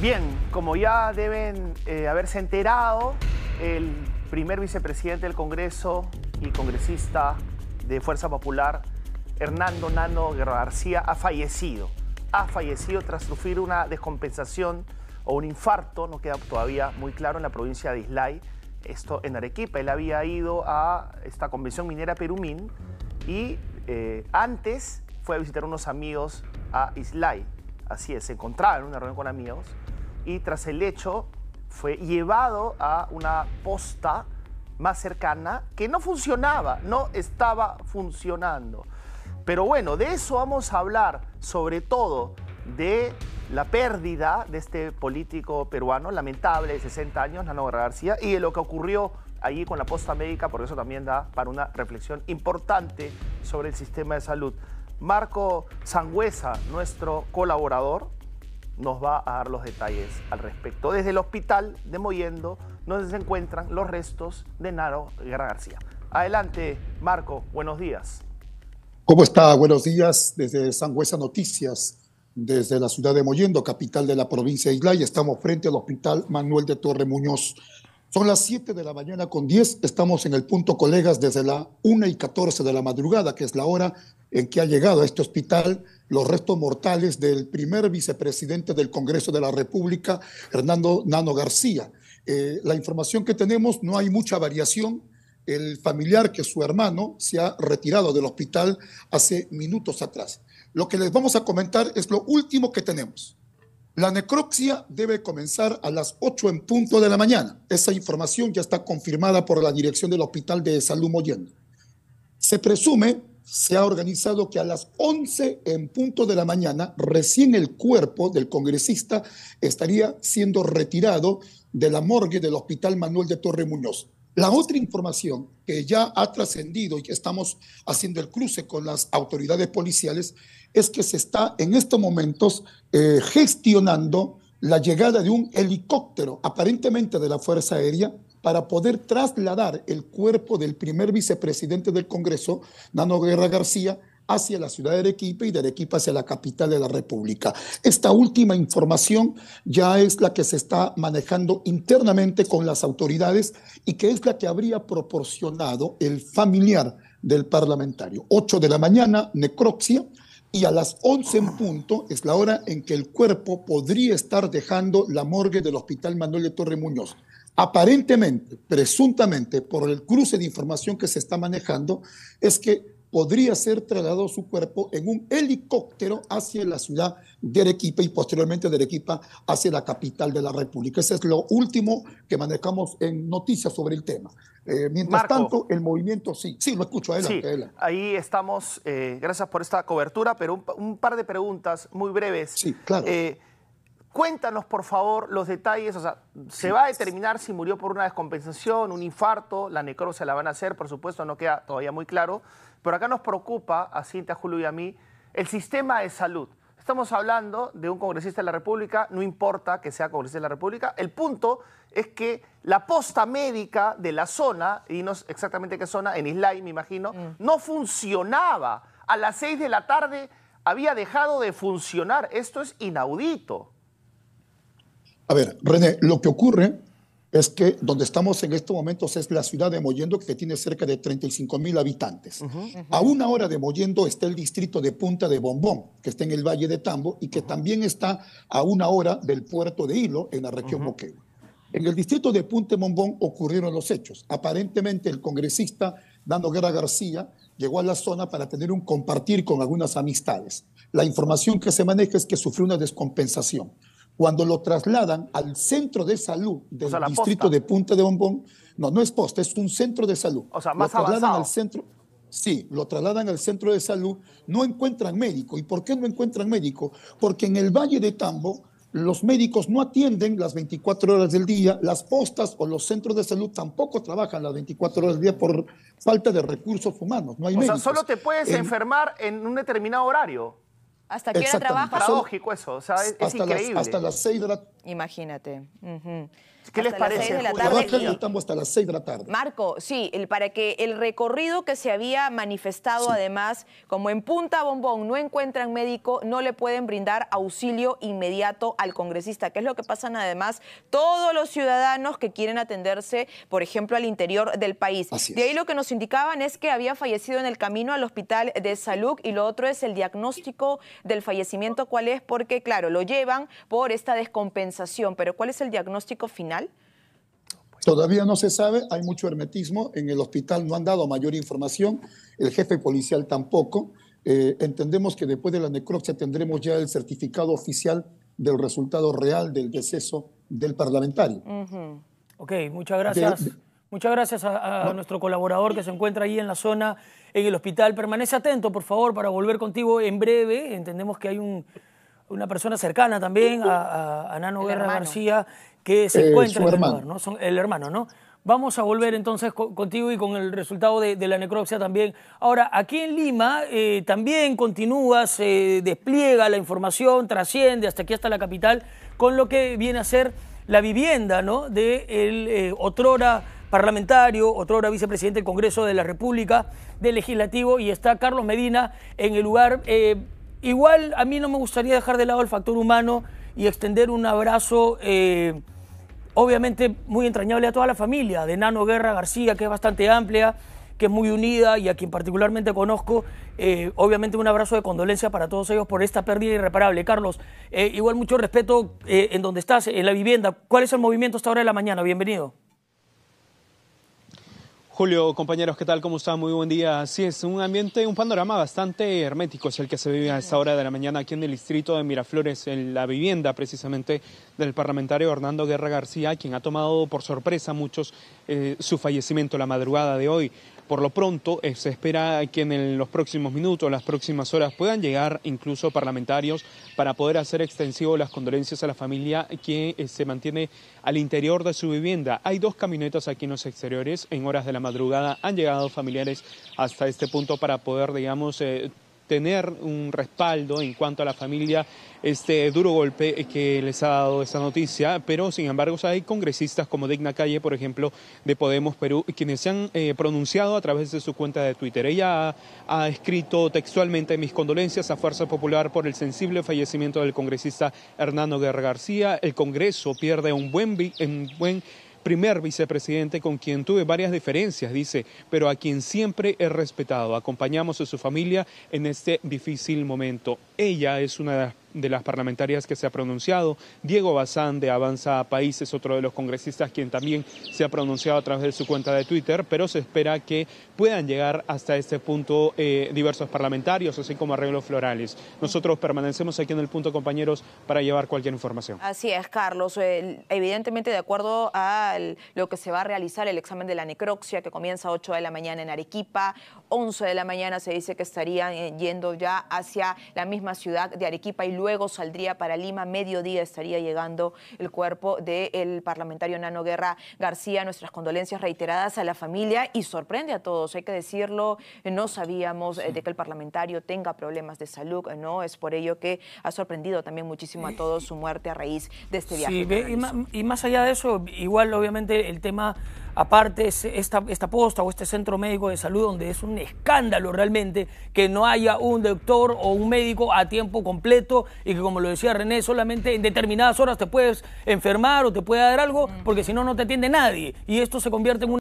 Bien, como ya deben eh, haberse enterado, el primer vicepresidente del Congreso y congresista de Fuerza Popular, Hernando Nano Guerra García, ha fallecido. Ha fallecido tras sufrir una descompensación o un infarto, no queda todavía muy claro, en la provincia de Islay, esto en Arequipa. Él había ido a esta convención minera Perumín y eh, antes fue a visitar unos amigos a Islay, Así es, se encontraba en una reunión con amigos y tras el hecho fue llevado a una posta más cercana que no funcionaba, no estaba funcionando. Pero bueno, de eso vamos a hablar, sobre todo de la pérdida de este político peruano, lamentable, de 60 años, Nano Guerra García, y de lo que ocurrió allí con la posta médica, porque eso también da para una reflexión importante sobre el sistema de salud. Marco Sangüesa, nuestro colaborador, nos va a dar los detalles al respecto. Desde el hospital de Moyendo, donde se encuentran los restos de Naro García. Adelante, Marco, buenos días. ¿Cómo está? Buenos días desde Sangüesa Noticias, desde la ciudad de Moyendo, capital de la provincia de Islay. Estamos frente al Hospital Manuel de Torre Muñoz. Son las 7 de la mañana con 10. Estamos en el punto, colegas, desde la 1 y 14 de la madrugada, que es la hora en que ha llegado a este hospital los restos mortales del primer vicepresidente del Congreso de la República, Hernando Nano García. Eh, la información que tenemos no hay mucha variación. El familiar, que es su hermano, se ha retirado del hospital hace minutos atrás. Lo que les vamos a comentar es lo último que tenemos. La necropsia debe comenzar a las 8 en punto de la mañana. Esa información ya está confirmada por la dirección del Hospital de Salud moyendo Se presume, se ha organizado que a las 11 en punto de la mañana, recién el cuerpo del congresista estaría siendo retirado de la morgue del Hospital Manuel de Torre Muñoz. La otra información que ya ha trascendido y que estamos haciendo el cruce con las autoridades policiales es que se está en estos momentos eh, gestionando la llegada de un helicóptero aparentemente de la Fuerza Aérea para poder trasladar el cuerpo del primer vicepresidente del Congreso, Nano Guerra García, hacia la ciudad de Arequipa y de Arequipa hacia la capital de la República. Esta última información ya es la que se está manejando internamente con las autoridades y que es la que habría proporcionado el familiar del parlamentario. 8 de la mañana, necropsia, y a las 11 en punto es la hora en que el cuerpo podría estar dejando la morgue del Hospital Manuel de Torre Muñoz aparentemente, presuntamente, por el cruce de información que se está manejando, es que podría ser trasladado su cuerpo en un helicóptero hacia la ciudad de Arequipa y posteriormente de Arequipa hacia la capital de la República. Ese es lo último que manejamos en noticias sobre el tema. Eh, mientras tanto, el movimiento sí, sí, lo escucho, adelante. Sí, Ahí estamos, eh, gracias por esta cobertura, pero un, par de preguntas muy breves. Sí, claro. Eh, Cuéntanos, por favor, los detalles. O sea, se va a determinar si murió por una descompensación, un infarto, la necrosia la van a hacer, por supuesto, no queda todavía muy claro. Pero acá nos preocupa, a Cinta, Julio y a mí, el sistema de salud. Estamos hablando de un congresista de la República, no importa que sea congresista de la República. El punto es que la posta médica de la zona, y no exactamente qué zona, en Islay, me imagino, mm. no funcionaba. A las 6 de la tarde había dejado de funcionar. Esto es inaudito. A ver, René, lo que ocurre es que donde estamos en estos momentos es la ciudad de Mollendo, que tiene cerca de 35 mil habitantes. A una hora de Mollendo está el distrito de Punta de Bombón, que está en el Valle de Tambo y que también está a una hora del puerto de Hilo, en la región Moquegua. En el distrito de Punta de Bombón ocurrieron los hechos. Aparentemente el congresista Dando Guerra García llegó a la zona para tener un compartir con algunas amistades. La información que se maneja es que sufrió una descompensación. Cuando lo trasladan al centro de salud del distrito de Punta de Bombón, no, no es posta, es un centro de salud. O sea, más lo trasladan al centro, sí, lo trasladan al centro de salud, no encuentran médico. ¿Y por qué no encuentran médico? Porque en el Valle de Tambo los médicos no atienden las 24 horas del día, las postas o los centros de salud tampoco trabajan las 24 horas del día por falta de recursos humanos. No hay o sea, solo te puedes enfermar en un determinado horario. ¿Hasta qué hora Es paradójico eso, o sea, es, hasta increíble. Las, hasta las seis de la... Imagínate. ¿Qué les parece? hasta las 6 de la tarde. Marco, sí, para que el recorrido que se había manifestado, además, como en Punta Bombón no encuentran médico, no le pueden brindar auxilio inmediato al congresista, que es lo que pasan además todos los ciudadanos que quieren atenderse, por ejemplo, al interior del país. de ahí lo que nos indicaban es que había fallecido en el camino al hospital de salud y lo otro es el diagnóstico del fallecimiento, cuál es, porque claro, lo llevan por esta descompensación, pero ¿cuál es el diagnóstico final? Todavía no se sabe, hay mucho hermetismo, en el hospital no han dado mayor información, el jefe policial tampoco. Eh, entendemos que después de la necropsia tendremos ya el certificado oficial del resultado real del deceso del parlamentario. Ok, muchas gracias. muchas gracias a, nuestro colaborador que se encuentra ahí en la zona, en el hospital. Permanece atento, por favor, para volver contigo en breve. Entendemos que hay un una persona cercana también a, Nano Guerra García, que se eh, encuentra en el hermano. ¿no? Son el hermano, ¿no? Vamos a volver entonces contigo y con el resultado de, la necropsia también. Ahora, aquí en Lima eh, también continúa, se despliega la información, trasciende hasta aquí, hasta la capital, con lo que viene a ser la vivienda ¿no? de el, eh, otrora parlamentario, otrora vicepresidente del Congreso de la República, del Legislativo, y está Carlos Medina en el lugar Igual a mí no me gustaría dejar de lado el factor humano y extender un abrazo, eh, obviamente muy entrañable a toda la familia, de Nano Guerra García, que es bastante amplia, que es muy unida y a quien particularmente conozco. Eh, obviamente un abrazo de condolencia para todos ellos por esta pérdida irreparable. Carlos, eh, igual mucho respeto en donde estás, en la vivienda. ¿Cuál es el movimiento hasta hora de la mañana? Bienvenido. Julio, compañeros, ¿qué tal? ¿Cómo están? Muy buen día. Sí, es, un ambiente, un panorama bastante hermético es el que se vive a esta hora de la mañana aquí en el distrito de Miraflores, en la vivienda precisamente del parlamentario Hernando Guerra García, quien ha tomado por sorpresa a muchos eh, su fallecimiento la madrugada de hoy. Por lo pronto, eh, se espera que en los próximos minutos, las próximas horas, puedan llegar incluso parlamentarios para poder hacer extensivo las condolencias a la familia que eh, se mantiene al interior de su vivienda. Hay dos camionetas aquí en los exteriores. En horas de la madrugada han llegado familiares hasta este punto para poder, digamos, eh, tener un respaldo en cuanto a la familia este duro golpe que les ha dado esta noticia, pero sin embargo hay congresistas como Digna Calle, por ejemplo, de Podemos Perú, quienes se han eh, pronunciado a través de su cuenta de Twitter. Ella ha, escrito textualmente mis condolencias a Fuerza Popular por el sensible fallecimiento del congresista Hernando Guerra García. El Congreso pierde un buen primer vicepresidente con quien tuve varias diferencias, dice, pero a quien siempre he respetado. Acompañamos a su familia en este difícil momento. Ella es una de las de las parlamentarias que se ha pronunciado. Diego Bazán de Avanza País es otro de los congresistas quien también se ha pronunciado a través de su cuenta de Twitter, pero se espera que puedan llegar hasta este punto eh, diversos parlamentarios, así como arreglos florales. Nosotros permanecemos aquí en el punto, compañeros, para llevar cualquier información. Así es, Carlos. Eh, evidentemente, de acuerdo a lo que se va a realizar, el examen de la necropsia que comienza a 8 de la mañana en Arequipa, 11 de la mañana se dice que estarían eh, yendo ya hacia la misma ciudad de Arequipa y luego saldría para Lima. Mediodía estaría llegando el cuerpo del parlamentario Nano Guerra García. Nuestras condolencias reiteradas a la familia y sorprende a todos, hay que decirlo, no sabíamos eh, de que el parlamentario tenga problemas de salud, eh, ¿no? Es por ello que ha sorprendido también muchísimo a todos su muerte a raíz de este viaje. Sí, y, y más allá de eso, igual obviamente el tema aparte esta, esta posta o este centro médico de salud donde es un escándalo realmente que no haya un doctor o un médico a tiempo completo y que como lo decía René, solamente en determinadas horas te puedes enfermar o te puede dar algo porque si no no te atiende nadie y esto se convierte en un